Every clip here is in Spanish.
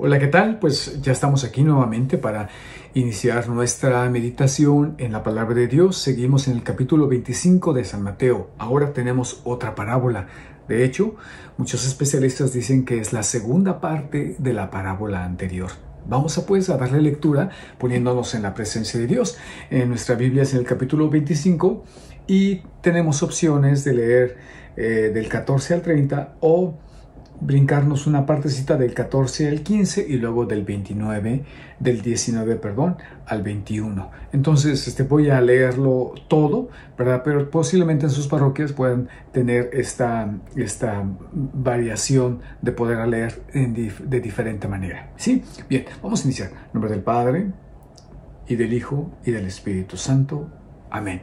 Hola, ¿qué tal? Pues ya estamos aquí nuevamente para iniciar nuestra meditación en la palabra de Dios. Seguimos en el capítulo 25 de San Mateo. Ahora tenemos otra parábola. De hecho, muchos especialistas dicen que es la segunda parte de la parábola anterior. Vamos a pues a darle lectura poniéndonos en la presencia de Dios. En nuestra Biblia es en el capítulo 25 y tenemos opciones de leer eh, del 14 al 30 o brincarnos una partecita del 14 al 15 y luego del 29, del 19, perdón, al 21. Entonces, este, voy a leerlo todo, Pero posiblemente en sus parroquias puedan tener esta, esta variación de poder leer de diferente manera. ¿Sí? Bien, vamos a iniciar. En nombre del Padre, y del Hijo, y del Espíritu Santo. Amén.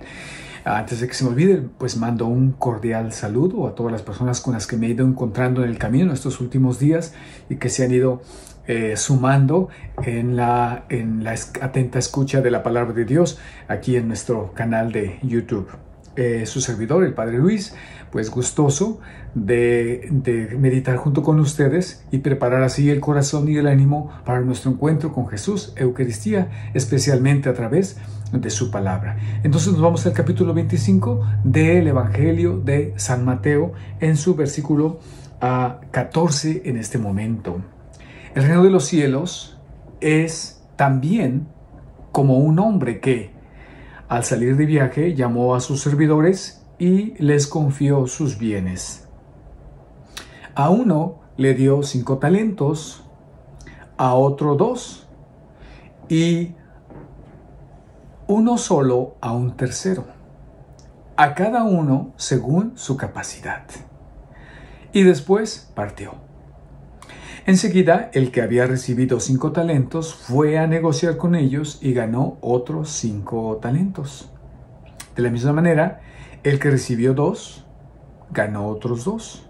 Ah, antes de que se me olvide, pues mando un cordial saludo a todas las personas con las que me he ido encontrando en el camino estos últimos días y que se han ido eh, sumando en la, en la atenta escucha de la palabra de Dios aquí en nuestro canal de YouTube. Eh, su servidor, el Padre Luis, pues gustoso de, de, meditar junto con ustedes y preparar así el corazón y el ánimo para nuestro encuentro con Jesús, Eucaristía, especialmente a través de de su palabra. Entonces nos vamos al capítulo 25 del Evangelio de San Mateo en su versículo 14 ah, en este momento. El reino de los cielos es también como un hombre que, al salir de viaje, llamó a sus servidores y les confió sus bienes. A uno le dio cinco talentos, a otro dos, y uno solo a un tercero, a cada uno según su capacidad. Y después partió. Enseguida, el que había recibido cinco talentos fue a negociar con ellos y ganó otros cinco talentos. De la misma manera, el que recibió dos, ganó otros dos.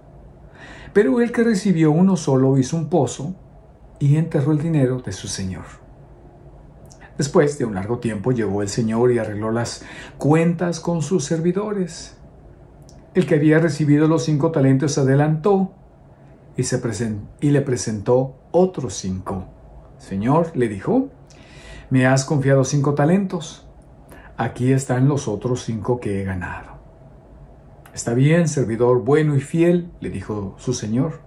Pero el que recibió uno solo hizo un pozo y enterró el dinero de su señor. Después de un largo tiempo llegó el Señor y arregló las cuentas con sus servidores. El que había recibido los cinco talentos adelantó y, se y le presentó otros cinco. Señor, le dijo, me has confiado cinco talentos. Aquí están los otros cinco que he ganado. Está bien, servidor bueno y fiel, le dijo su señor.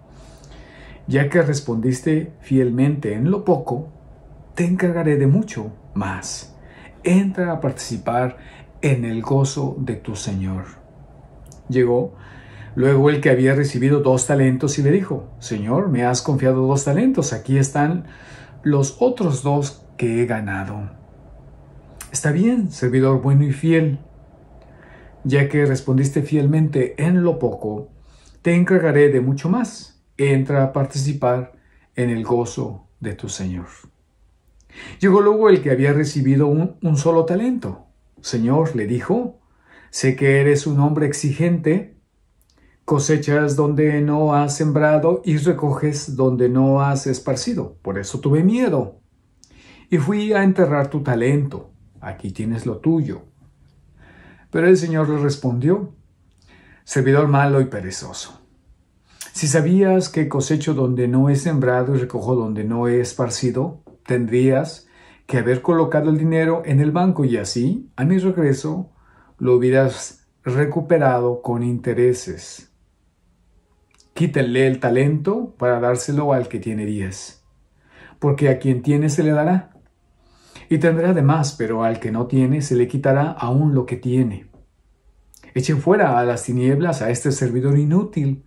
Ya que respondiste fielmente en lo poco, te encargaré de mucho más. Entra a participar en el gozo de tu Señor. Llegó luego el que había recibido dos talentos y le dijo, Señor, me has confiado dos talentos, aquí están los otros dos que he ganado. Está bien, servidor bueno y fiel, ya que respondiste fielmente en lo poco, te encargaré de mucho más. Entra a participar en el gozo de tu Señor. Llegó luego el que había recibido un, solo talento. Señor, le dijo, sé que eres un hombre exigente, cosechas donde no has sembrado y recoges donde no has esparcido. Por eso tuve miedo. Y fui a enterrar tu talento. Aquí tienes lo tuyo. Pero el Señor le respondió, servidor malo y perezoso. Si sabías que cosecho donde no he sembrado y recojo donde no he esparcido, tendrías que haber colocado el dinero en el banco y así, a mi regreso, lo hubieras recuperado con intereses. Quítenle el talento para dárselo al que tiene días, porque a quien tiene se le dará, y tendrá de más, pero al que no tiene se le quitará aún lo que tiene. Echen fuera a las tinieblas a este servidor inútil,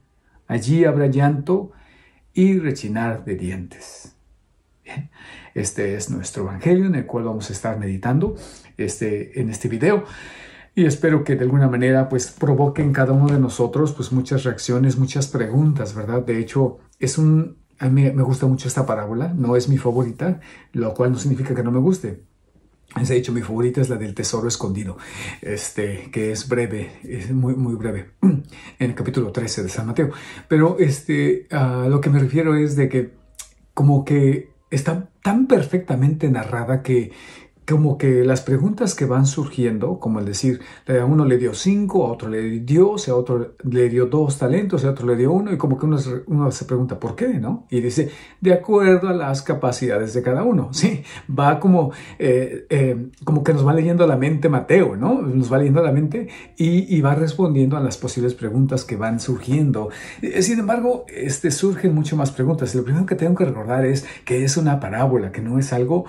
allí habrá llanto y rechinar de dientes. Este es nuestro Evangelio en el cual vamos a estar meditando este, en este video. Y espero que de alguna manera pues provoque en cada uno de nosotros pues muchas reacciones, muchas preguntas, ¿verdad? De hecho, es un... A mí me gusta mucho esta parábola, no es mi favorita, lo cual no significa que no me guste, les he dicho, mi favorita es la del tesoro escondido, este, que es breve, es muy, muy breve, en el capítulo 13 de San Mateo. Pero este, a ah, lo que me refiero es de que como que está tan perfectamente narrada que, como que las preguntas que van surgiendo, como el decir, eh, a uno le dio cinco, a otro le dio a otro le dio dos talentos, a otro le dio uno, y como que uno, se pregunta, ¿por qué? ¿no? Y dice, de acuerdo a las capacidades de cada uno, ¿sí? Va como, eh, eh, como que nos va leyendo la mente Mateo, ¿no? Nos va leyendo a la mente y, va respondiendo a las posibles preguntas que van surgiendo. Sin embargo, este, surgen mucho más preguntas. Y lo primero que tengo que recordar es que es una parábola, que no es algo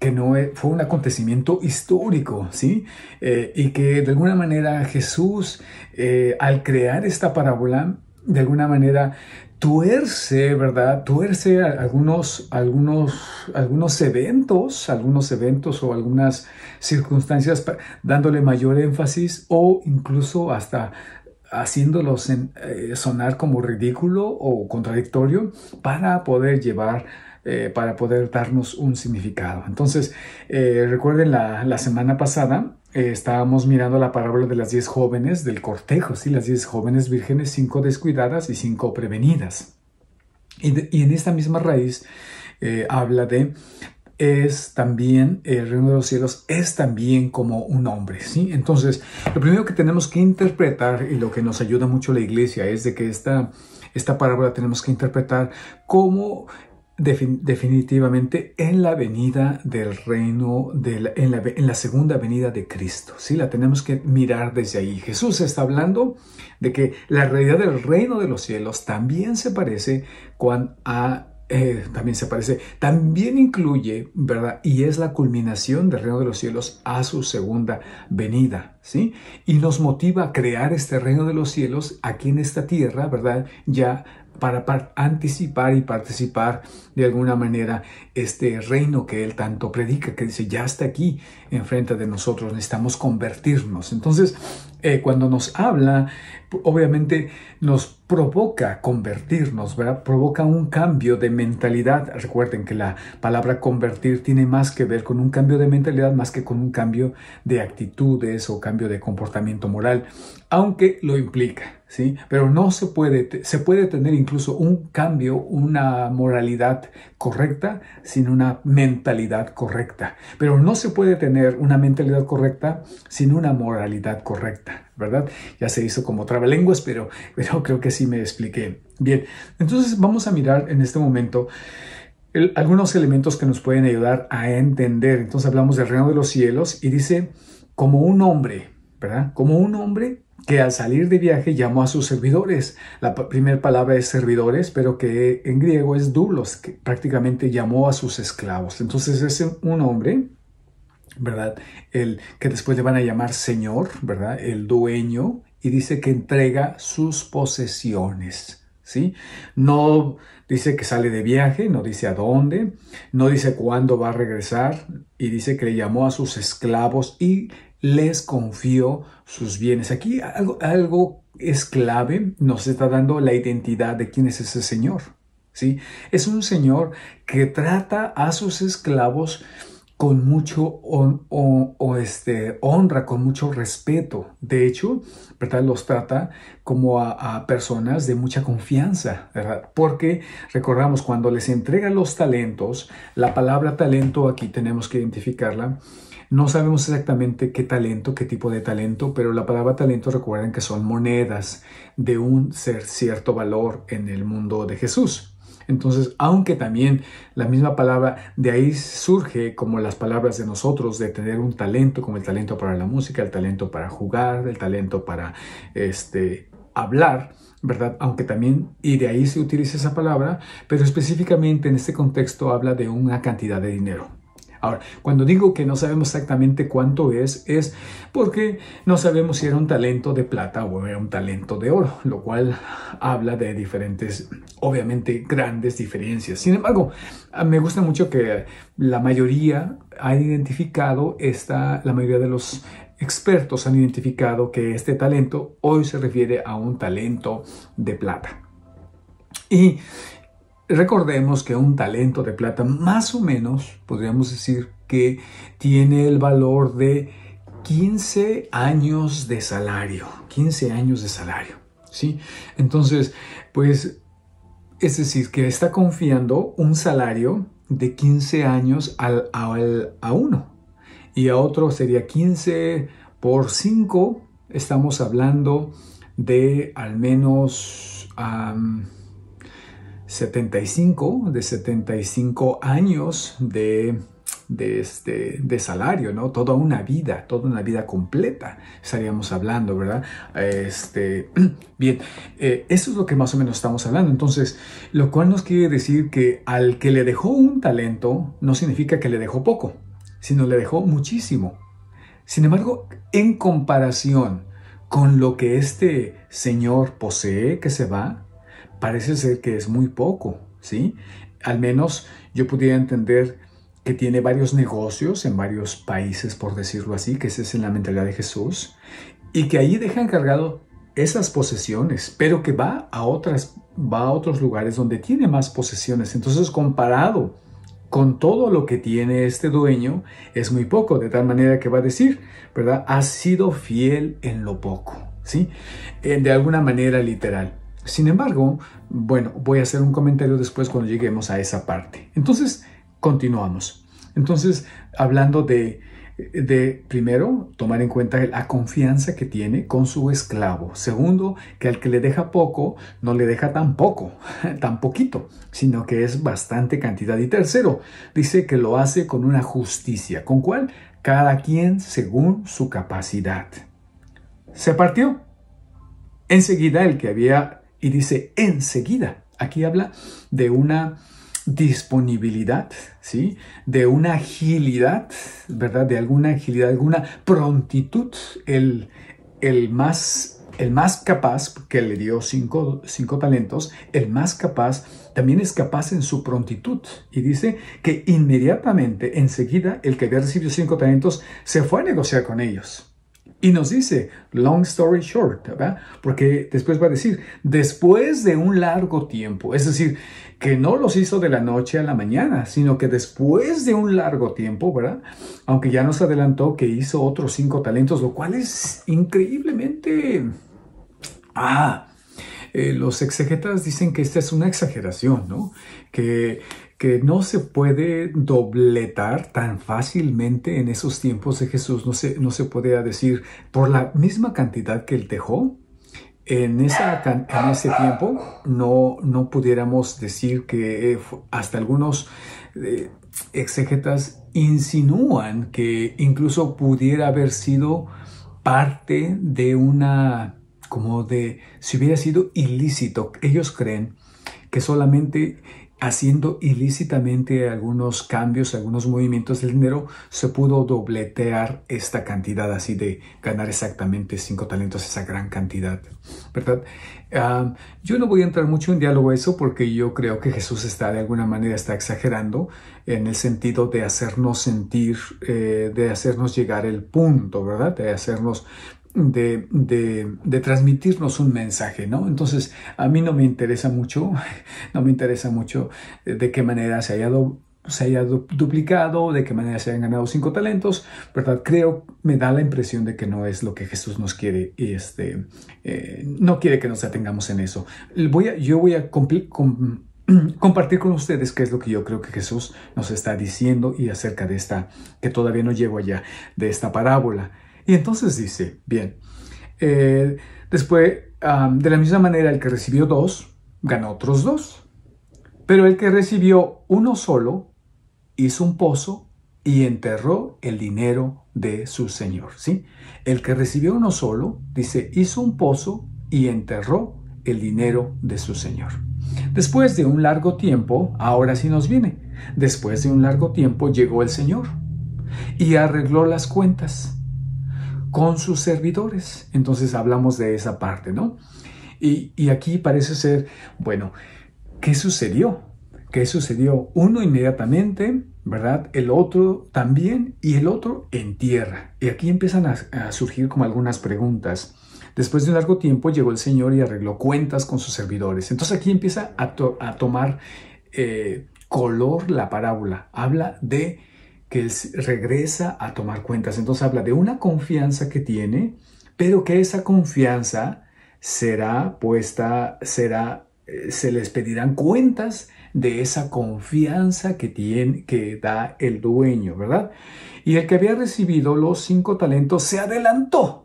que no e, fue un acontecimiento histórico, ¿sí? Eh, y que de alguna manera Jesús, eh, al crear esta parábola, de alguna manera tuerce, ¿verdad? Tuerce algunos, algunos, algunos eventos, algunos eventos o algunas circunstancias, dándole mayor énfasis o incluso hasta haciéndolos eh, sonar como ridículo o contradictorio para poder llevar eh, para poder darnos un significado. Entonces, eh, recuerden la, semana pasada eh, estábamos mirando la parábola de las diez jóvenes del cortejo, ¿sí? las diez jóvenes vírgenes, cinco descuidadas y cinco prevenidas. Y, en esta misma raíz habla de es también, el reino de los cielos es también como un hombre, ¿sí? Entonces, lo primero que tenemos que interpretar y lo que nos ayuda mucho la iglesia es de que esta, esta parábola tenemos que interpretar como definitivamente en la venida del reino, de en, la, segunda venida de Cristo. ¿sí? La tenemos que mirar desde ahí. Jesús está hablando de que la realidad del reino de los cielos también se parece con a eh, también se parece, también incluye, ¿verdad? Y es la culminación del reino de los cielos a su segunda venida, ¿sí? Y nos motiva a crear este reino de los cielos aquí en esta tierra, ¿verdad? Ya para, anticipar y participar de alguna manera este reino que él tanto predica, que dice, ya está aquí enfrente de nosotros, necesitamos convertirnos. Entonces, eh, cuando nos habla, obviamente nos provoca convertirnos, ¿verdad? Provoca un cambio de mentalidad. Recuerden que la palabra convertir tiene más que ver con un cambio de mentalidad más que con un cambio de actitudes o cambio de comportamiento moral aunque lo implica, ¿sí? Pero no se puede, se puede tener incluso un cambio, una moralidad correcta sin una mentalidad correcta, pero no se puede tener una mentalidad correcta sin una moralidad correcta, ¿verdad? Ya se hizo como trabalenguas, pero, pero creo que sí me expliqué. Bien, entonces vamos a mirar en este momento algunos elementos que nos pueden ayudar a entender. Entonces hablamos del reino de los cielos y dice, como un hombre, ¿verdad? Como un hombre que al salir de viaje llamó a sus servidores. La primera palabra es servidores, pero que en griego es dulos, que prácticamente llamó a sus esclavos. Entonces es un hombre, ¿verdad? El que después le van a llamar señor, ¿verdad? El dueño, y dice que entrega sus posesiones, ¿sí? No dice que sale de viaje, no dice a dónde, no dice cuándo va a regresar, y dice que le llamó a sus esclavos y les confío sus bienes. Aquí algo, es clave, nos está dando la identidad de quién es ese señor. ¿sí? Es un señor que trata a sus esclavos con mucho este, honra, con mucho respeto. De hecho, los trata como a, a personas de mucha confianza, ¿verdad? porque recordamos, cuando les entrega los talentos, la palabra talento aquí tenemos que identificarla, no sabemos exactamente qué talento, qué tipo de talento, pero la palabra talento recuerden que son monedas de un ser cierto valor en el mundo de Jesús. Entonces, aunque también la misma palabra de ahí surge como las palabras de nosotros, de tener un talento, como el talento para la música, el talento para jugar, el talento para este, hablar, ¿verdad? Aunque también, y de ahí se utiliza esa palabra, pero específicamente en este contexto habla de una cantidad de dinero. Ahora, cuando digo que no sabemos exactamente cuánto es, es porque no sabemos si era un talento de plata o era un talento de oro, lo cual habla de diferentes, obviamente, grandes diferencias. Sin embargo, me gusta mucho que la mayoría han identificado esta, la mayoría de los expertos han identificado que este talento hoy se refiere a un talento de plata. Y Recordemos que un talento de plata más o menos, podríamos decir, que tiene el valor de 15 años de salario, 15 años de salario, ¿sí? Entonces, pues, es decir, que está confiando un salario de 15 años al, a uno y a otro sería 15 por 5, estamos hablando de al menos... 75, de 75 años de, este, de salario, ¿no? Toda una vida, toda una vida completa estaríamos hablando, ¿verdad? Este, bien, eh, eso es lo que más o menos estamos hablando. Entonces, lo cual nos quiere decir que al que le dejó un talento, no significa que le dejó poco, sino le dejó muchísimo. Sin embargo, en comparación con lo que este señor posee, que se va, parece ser que es muy poco, ¿sí? Al menos yo pudiera entender que tiene varios negocios en varios países, por decirlo así, que ese es en la mentalidad de Jesús, y que ahí deja encargado esas posesiones, pero que va a otras va a otros lugares donde tiene más posesiones. Entonces, comparado con todo lo que tiene este dueño, es muy poco, de tal manera que va a decir, ¿verdad? Ha sido fiel en lo poco, ¿sí? Eh, de alguna manera literal. Sin embargo, bueno, voy a hacer un comentario después cuando lleguemos a esa parte. Entonces, continuamos. Entonces, hablando de, de, primero, tomar en cuenta la confianza que tiene con su esclavo. Segundo, que al que le deja poco, no le deja tan poco, tan poquito, sino que es bastante cantidad. Y tercero, dice que lo hace con una justicia, con cual cada quien según su capacidad. Se partió. Enseguida el que había y dice enseguida. Aquí habla de una disponibilidad, ¿sí? De una agilidad, ¿verdad? De alguna agilidad, alguna prontitud. El, el más el más capaz, que le dio cinco, cinco, talentos, el más capaz también es capaz en su prontitud. Y dice que inmediatamente, enseguida, el que había recibido cinco talentos se fue a negociar con ellos. Y nos dice, long story short, ¿verdad? Porque después va a decir, después de un largo tiempo, es decir, que no los hizo de la noche a la mañana, sino que después de un largo tiempo, ¿verdad? Aunque ya nos adelantó que hizo otros cinco talentos, lo cual es increíblemente... Ah, eh, los exegetas dicen que esta es una exageración, ¿no? Que que no se puede dobletar tan fácilmente en esos tiempos de Jesús. No se, no se podía decir por la misma cantidad que él dejó. En, esa, en ese tiempo no, no pudiéramos decir que eh, hasta algunos eh, exégetas insinúan que incluso pudiera haber sido parte de una, como de, si hubiera sido ilícito, ellos creen que solamente haciendo ilícitamente algunos cambios, algunos movimientos del dinero, se pudo dobletear esta cantidad, así de ganar exactamente cinco talentos, esa gran cantidad, ¿verdad? yo no voy a entrar mucho en diálogo a eso porque yo creo que Jesús está de alguna manera está exagerando en el sentido de hacernos sentir, eh, de hacernos llegar el punto, ¿verdad? De hacernos de, de, transmitirnos un mensaje, ¿no? Entonces, a mí no me interesa mucho, no me interesa mucho eh, de qué manera se haya, se duplicado, de qué manera se hayan ganado cinco talentos, ¿verdad? Creo, me da la impresión de que no es lo que Jesús nos quiere y este, eh, no quiere que nos atengamos en eso. Voy a, yo voy a compartir con ustedes qué es lo que yo creo que Jesús nos está diciendo y acerca de esta, que todavía no llego allá, de esta parábola. Y entonces dice, bien, eh, después, de la misma manera, el que recibió dos, ganó otros dos. Pero el que recibió uno solo, hizo un pozo y enterró el dinero de su señor. ¿sí? El que recibió uno solo, dice, hizo un pozo y enterró el dinero de su señor. Después de un largo tiempo, ahora sí nos viene, después de un largo tiempo llegó el señor y arregló las cuentas con sus servidores. Entonces hablamos de esa parte, ¿no? Y, aquí parece ser, bueno, ¿qué sucedió? ¿Qué sucedió? Uno inmediatamente, ¿verdad? El otro también y el otro en tierra. Y aquí empiezan a, surgir como algunas preguntas. Después de un largo tiempo llegó el Señor y arregló cuentas con sus servidores. Entonces aquí empieza a, tomar eh, color la parábola. Habla de que regresa a tomar cuentas. Entonces habla de una confianza que tiene, pero que esa confianza será puesta, será, eh, se les pedirán cuentas de esa confianza que tiene, que da el dueño, ¿verdad? Y el que había recibido los cinco talentos se adelantó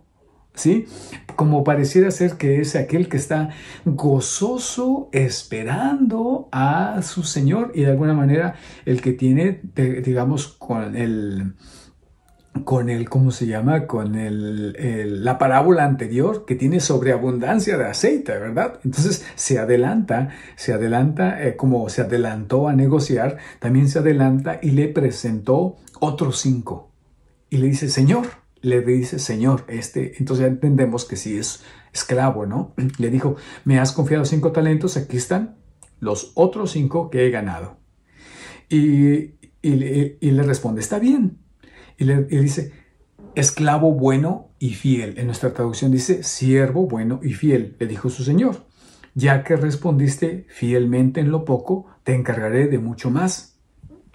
¿sí? Como pareciera ser que es aquel que está gozoso esperando a su Señor y de alguna manera el que tiene, digamos, con el con el, ¿cómo se llama? Con el, la parábola anterior que tiene sobreabundancia de aceite, ¿verdad? Entonces se adelanta, se adelanta, eh, como se adelantó a negociar, también se adelanta y le presentó otros cinco. Y le dice, Señor, le dice Señor. Este, entonces ya entendemos que si es esclavo, ¿no? Le dijo, me has confiado cinco talentos, aquí están los otros cinco que he ganado. Y, le responde, está bien. Y le dice, esclavo bueno y fiel. En nuestra traducción dice, siervo bueno y fiel, le dijo su Señor. Ya que respondiste fielmente en lo poco, te encargaré de mucho más.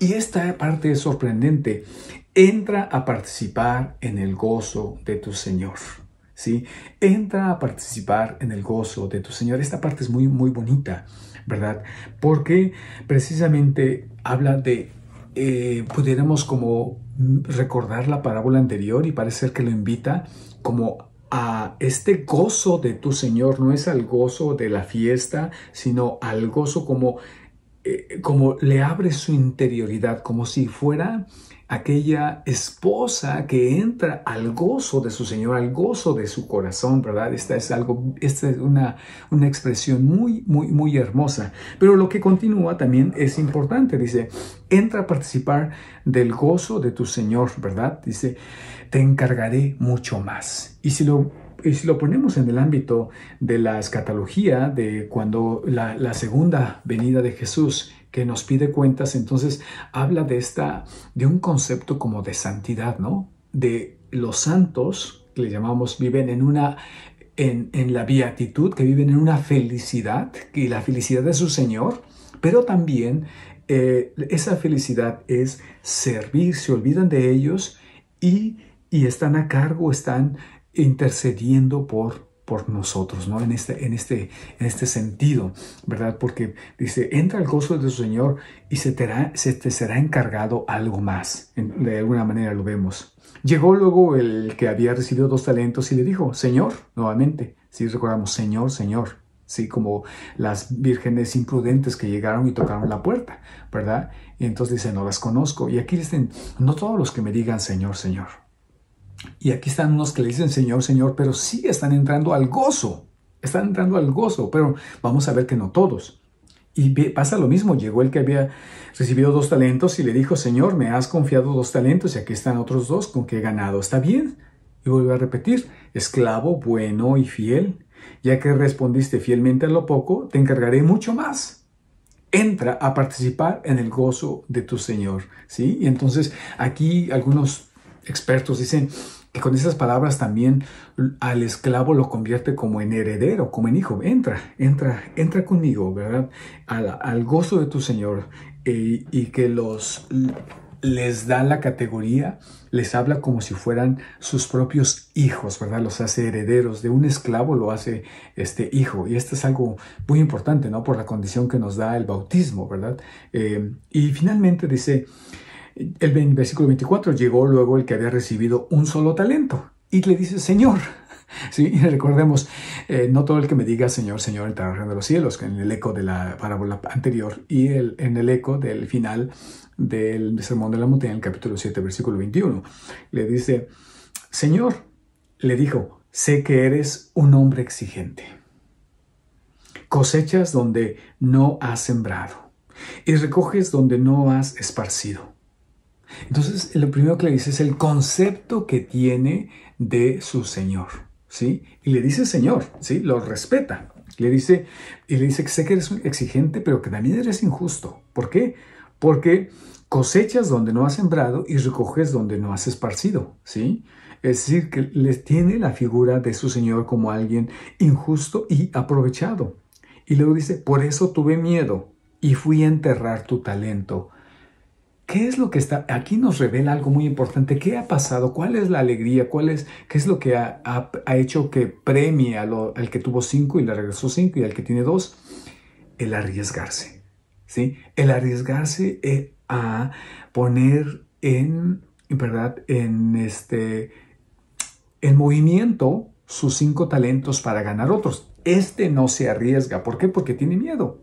Y esta parte es sorprendente. Entra a participar en el gozo de tu Señor. ¿sí? Entra a participar en el gozo de tu Señor. Esta parte es muy, muy bonita, ¿verdad? Porque precisamente habla de, eh, pudiéramos como recordar la parábola anterior y parece que lo invita como a este gozo de tu Señor, no es al gozo de la fiesta, sino al gozo como eh, como le abre su interioridad, como si fuera aquella esposa que entra al gozo de su Señor, al gozo de su corazón, ¿verdad? Esta es algo, esta es una, una expresión muy, muy, muy hermosa. Pero lo que continúa también es importante, dice, entra a participar del gozo de tu Señor, ¿verdad? Dice, te encargaré mucho más. Y si lo y si lo ponemos en el ámbito de la escatología, de cuando la, segunda venida de Jesús que nos pide cuentas, entonces habla de esta, de un concepto como de santidad, ¿no? De los santos, que le llamamos, viven en una, en, en la beatitud, que viven en una felicidad, y la felicidad de su Señor, pero también eh, esa felicidad es servir, se olvidan de ellos y, y están a cargo, están intercediendo por, por nosotros, ¿no? En este, en, este, en este sentido, ¿verdad? Porque dice, entra al gozo de su Señor y se te, te será encargado algo más. De alguna manera lo vemos. Llegó luego el que había recibido dos talentos y le dijo, Señor, nuevamente, si recordamos, Señor, Señor, ¿sí? Como las vírgenes imprudentes que llegaron y tocaron la puerta, ¿verdad? Y entonces dice, no las conozco. Y aquí dicen, no todos los que me digan Señor, Señor, y aquí están unos que le dicen Señor, Señor, pero sí están entrando al gozo. Están entrando al gozo, pero vamos a ver que no todos. Y pasa lo mismo, llegó el que había recibido dos talentos y le dijo, Señor, me has confiado dos talentos y aquí están otros dos con que he ganado. ¿Está bien? Y vuelvo a repetir, esclavo bueno y fiel, ya que respondiste fielmente a lo poco, te encargaré mucho más entra a participar en el gozo de tu Señor. ¿sí? Y entonces aquí algunos expertos dicen que con esas palabras también al esclavo lo convierte como en heredero, como en hijo. Entra, entra, entra conmigo, ¿verdad? Al, gozo de tu Señor eh, y que los les da la categoría, les habla como si fueran sus propios hijos, ¿verdad? Los hace herederos, de un esclavo lo hace este hijo. Y esto es algo muy importante, ¿no? Por la condición que nos da el bautismo, ¿verdad? Eh, y finalmente dice, el versículo 24, llegó luego el que había recibido un solo talento y le dice, Señor, si recordemos, eh, no todo el que me diga Señor, Señor el en de los cielos, en el eco de la parábola anterior y en el eco del final del Sermón de la Montaña, en el capítulo 7, versículo 21. Le dice, Señor, le dijo, sé que eres un hombre exigente. Cosechas donde no has sembrado y recoges donde no has esparcido. Entonces, lo primero que le dice es el concepto que tiene de su Señor, ¿sí? Y le dice Señor, ¿sí? Lo respeta. Le dice, y le dice que sé que eres exigente, pero que también eres injusto. ¿Por qué? Porque cosechas donde no has sembrado y recoges donde no has esparcido, ¿sí? Es decir, que les tiene la figura de su Señor como alguien injusto y aprovechado. Y luego dice, por eso tuve miedo y fui a enterrar tu talento ¿Qué es lo que está? Aquí nos revela algo muy importante. ¿Qué ha pasado? ¿Cuál es la alegría? ¿Cuál es, ¿Qué es lo que ha, hecho que premie al que tuvo cinco y le regresó cinco y al que tiene dos? El arriesgarse. ¿sí? El arriesgarse eh, a poner en, ¿verdad? En, este, en movimiento sus cinco talentos para ganar otros. Este no se arriesga. ¿Por qué? Porque tiene miedo.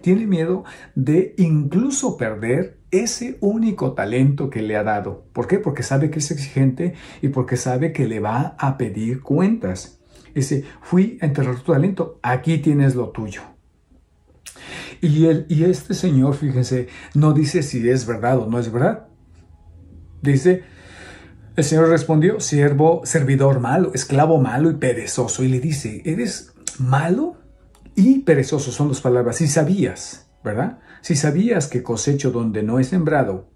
Tiene miedo de incluso perder ese único talento que le ha dado. ¿Por qué? Porque sabe que es exigente y porque sabe que le va a pedir cuentas. Dice, fui a enterrar tu talento, aquí tienes lo tuyo. Y, él, y este señor, fíjense, no dice si es verdad o no es verdad. Dice, el señor respondió, siervo, servidor malo, esclavo malo y perezoso. Y le dice, eres malo y perezoso, son las palabras, y sabías, ¿verdad? Si sabías que cosecho donde no he sembrado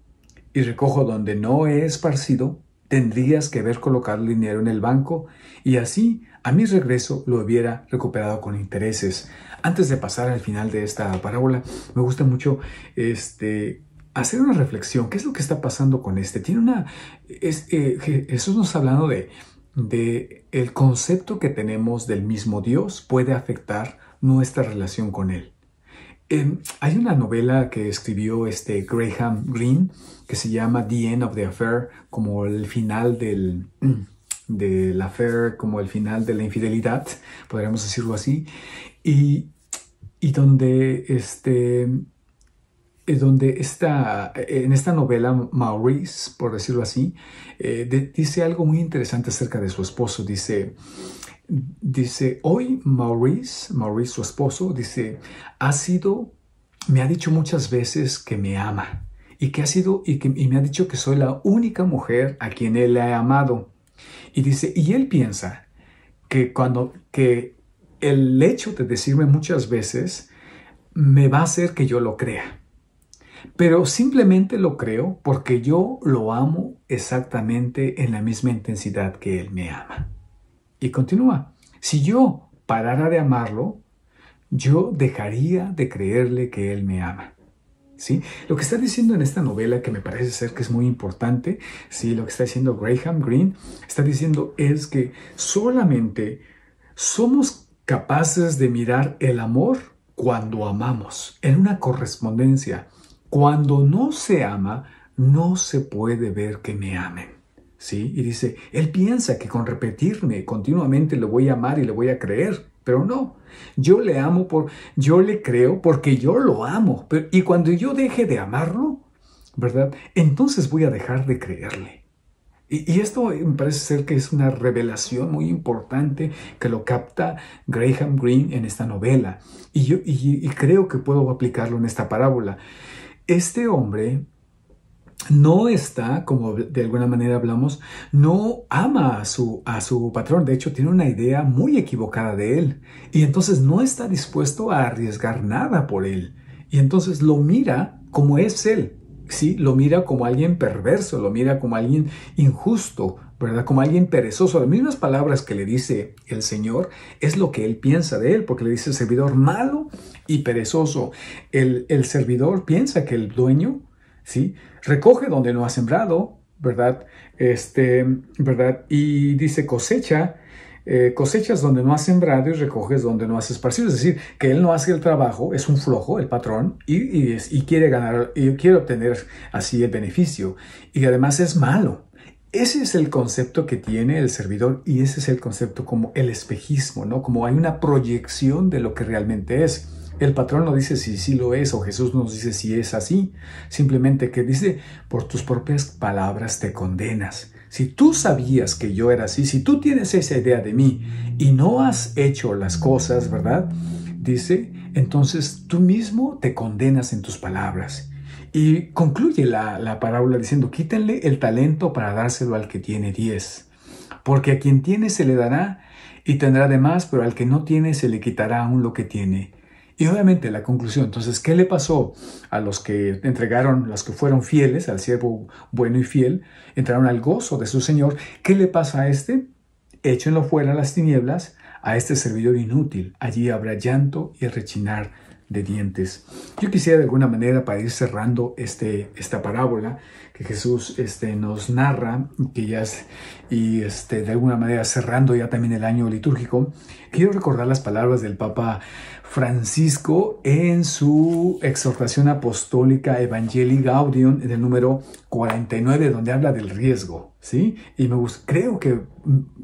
y recojo donde no he esparcido, tendrías que haber colocado dinero en el banco y así a mi regreso lo hubiera recuperado con intereses. Antes de pasar al final de esta parábola, me gusta mucho este hacer una reflexión. ¿Qué es lo que está pasando con este? Tiene una. Es, eh, Jesús nos está hablando de, de el concepto que tenemos del mismo Dios puede afectar nuestra relación con Él. Em, hay una novela que escribió este Graham Greene que se llama The End of the Affair, como el final del, del affair, como el final de la infidelidad, podríamos decirlo así, y, donde este eh, donde está, en esta novela Maurice, por decirlo así, eh, dice algo muy interesante acerca de su esposo. Dice, Dice, hoy Maurice, Maurice su esposo, dice, ha sido, me ha dicho muchas veces que me ama y que ha sido, y, que, me ha dicho que soy la única mujer a quien él ha amado. Y dice, y él piensa que cuando, que el hecho de decirme muchas veces me va a hacer que yo lo crea. Pero simplemente lo creo porque yo lo amo exactamente en la misma intensidad que él me ama. Y continúa, si yo parara de amarlo, yo dejaría de creerle que él me ama. ¿Sí? Lo que está diciendo en esta novela, que me parece ser que es muy importante, ¿sí? lo que está diciendo Graham Greene, está diciendo es que solamente somos capaces de mirar el amor cuando amamos, en una correspondencia. Cuando no se ama, no se puede ver que me amen. ¿sí? Y dice, él piensa que con repetirme continuamente le voy a amar y le voy a creer, pero no. Yo le amo por yo le creo porque yo lo amo, y cuando yo deje de amarlo, ¿verdad? Entonces voy a dejar de creerle. Y, esto me parece ser que es una revelación muy importante que lo capta Graham Greene en esta novela. Y, yo, y creo que puedo aplicarlo en esta parábola. Este hombre no está, como de alguna manera hablamos, no ama a su, a su patrón. De hecho, tiene una idea muy equivocada de él. Y entonces no está dispuesto a arriesgar nada por él. Y entonces lo mira como es él. Sí, lo mira como alguien perverso, lo mira como alguien injusto, ¿verdad? Como alguien perezoso. Las mismas palabras que le dice el Señor es lo que él piensa de él, porque le dice servidor malo y perezoso. El, el servidor piensa que el dueño ¿sí? Recoge donde no ha sembrado, ¿verdad? Este, ¿verdad? Y dice cosecha, eh, cosechas donde no ha sembrado y recoges donde no has esparcido. Es decir, que él no hace el trabajo, es un flojo, el patrón, y, y quiere ganar, y quiere obtener así el beneficio. Y además es malo. Ese es el concepto que tiene el servidor y ese es el concepto como el espejismo, ¿no? Como hay una proyección de lo que realmente es. El patrón no dice si sí lo es o Jesús nos dice si es así, simplemente que dice, por tus propias palabras te condenas. Si tú sabías que yo era así, si tú tienes esa idea de mí y no has hecho las cosas, ¿verdad? Dice, entonces tú mismo te condenas en tus palabras. Y concluye la, la parábola diciendo, quítenle el talento para dárselo al que tiene diez, porque a quien tiene se le dará y tendrá de más, pero al que no tiene se le quitará aún lo que tiene. Y obviamente la conclusión, entonces, ¿qué le pasó a los que entregaron, los que fueron fieles al siervo bueno y fiel, entraron al gozo de su Señor? ¿Qué le pasa a este? Échenlo fuera a las tinieblas, a este servidor inútil. Allí habrá llanto y rechinar de dientes. Yo quisiera de alguna manera, para ir cerrando este, esta parábola que Jesús este, nos narra, que ya y este, de alguna manera cerrando ya también el año litúrgico, quiero recordar las palabras del Papa Francisco en su exhortación apostólica Evangelii Gaudium en el número 49, donde habla del riesgo, ¿sí? Y me creo que,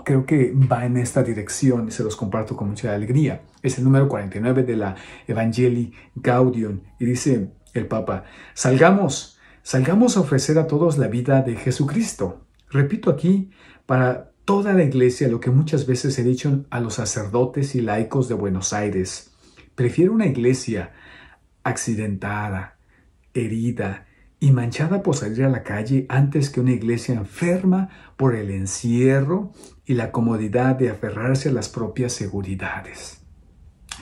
creo que va en esta dirección y se los comparto con mucha alegría. Es el número 49 de la Evangelii Gaudium y dice el Papa, salgamos, salgamos a ofrecer a todos la vida de Jesucristo. Repito aquí, para toda la iglesia lo que muchas veces he dicho a los sacerdotes y laicos de Buenos Aires Prefiero una iglesia accidentada, herida y manchada por salir a la calle antes que una iglesia enferma por el encierro y la comodidad de aferrarse a las propias seguridades.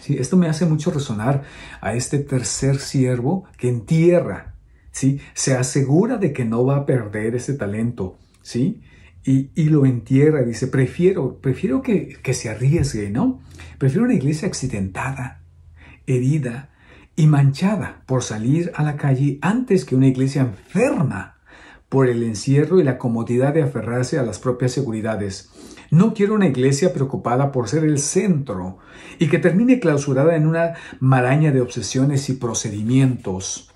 Sí, esto me hace mucho resonar a este tercer siervo que entierra, ¿sí? se asegura de que no va a perder ese talento ¿sí? y, lo entierra. Dice, prefiero, prefiero que, que se arriesgue, ¿no? Prefiero una iglesia accidentada, herida y manchada por salir a la calle antes que una iglesia enferma por el encierro y la comodidad de aferrarse a las propias seguridades. No quiero una iglesia preocupada por ser el centro y que termine clausurada en una maraña de obsesiones y procedimientos.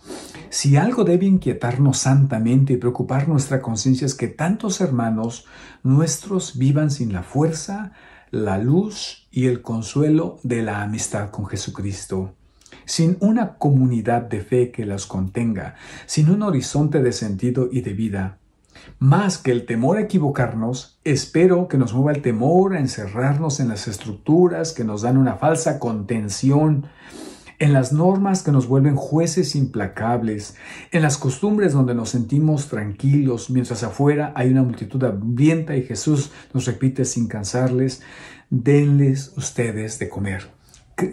Si algo debe inquietarnos santamente y preocupar nuestra conciencia es que tantos hermanos nuestros vivan sin la fuerza, la luz y el consuelo de la amistad con Jesucristo. Sin una comunidad de fe que las contenga, sin un horizonte de sentido y de vida, más que el temor a equivocarnos, espero que nos mueva el temor a encerrarnos en las estructuras que nos dan una falsa contención, en las normas que nos vuelven jueces implacables, en las costumbres donde nos sentimos tranquilos mientras afuera hay una multitud hambrienta y Jesús nos repite sin cansarles, denles ustedes de comer.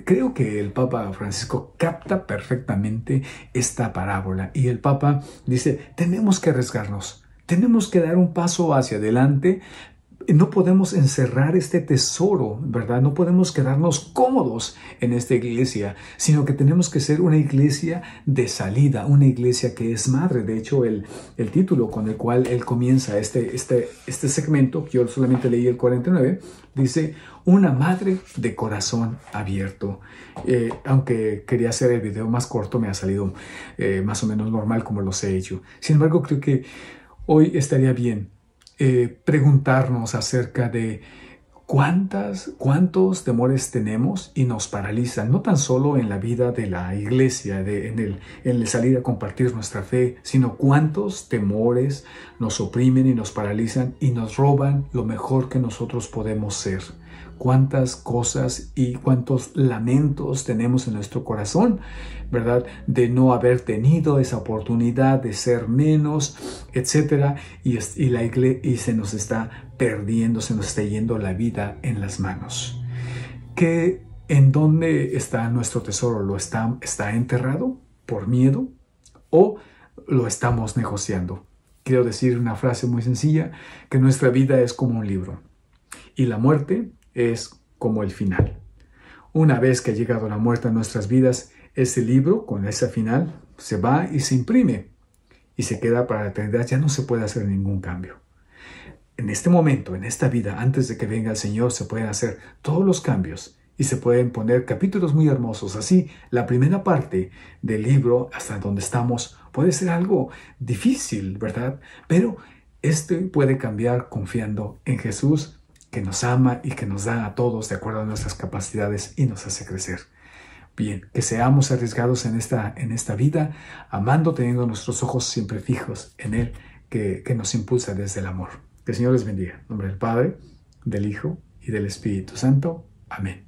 Creo que el Papa Francisco capta perfectamente esta parábola y el Papa dice, tenemos que arriesgarnos, tenemos que dar un paso hacia adelante no podemos encerrar este tesoro, ¿verdad? No podemos quedarnos cómodos en esta iglesia, sino que tenemos que ser una iglesia de salida, una iglesia que es madre. De hecho, el, título con el cual él comienza este, este, este segmento, yo solamente leí el 49, dice, una madre de corazón abierto. Eh, aunque quería hacer el video más corto, me ha salido eh, más o menos normal como los he hecho. Sin embargo, creo que hoy estaría bien eh, preguntarnos acerca de cuántas, cuántos temores tenemos y nos paralizan, no tan solo en la vida de la iglesia, en, el, en el salir a compartir nuestra fe, sino cuántos temores nos oprimen y nos paralizan y nos roban lo mejor que nosotros podemos ser cuántas cosas y cuántos lamentos tenemos en nuestro corazón, ¿verdad? De no haber tenido esa oportunidad, de ser menos, etcétera, y, la y se nos está perdiendo, se nos está yendo la vida en las manos. ¿Qué, ¿En dónde está nuestro tesoro? ¿Lo está, está enterrado por miedo o lo estamos negociando? Quiero decir una frase muy sencilla, que nuestra vida es como un libro y la muerte es como el final. Una vez que ha llegado la muerte a nuestras vidas, ese libro con ese final se va y se imprime y se queda para la eternidad, ya no se puede hacer ningún cambio. En este momento, en esta vida, antes de que venga el Señor, se pueden hacer todos los cambios y se pueden poner capítulos muy hermosos. Así, la primera parte del libro, hasta donde estamos, puede ser algo difícil, ¿verdad? Pero este puede cambiar confiando en Jesús que nos ama y que nos da a todos de acuerdo a nuestras capacidades y nos hace crecer. Bien, que seamos arriesgados en esta, en esta vida, amando, teniendo nuestros ojos siempre fijos en Él, que, que nos impulsa desde el amor. Que el Señor les bendiga. En nombre del Padre, del Hijo y del Espíritu Santo. Amén.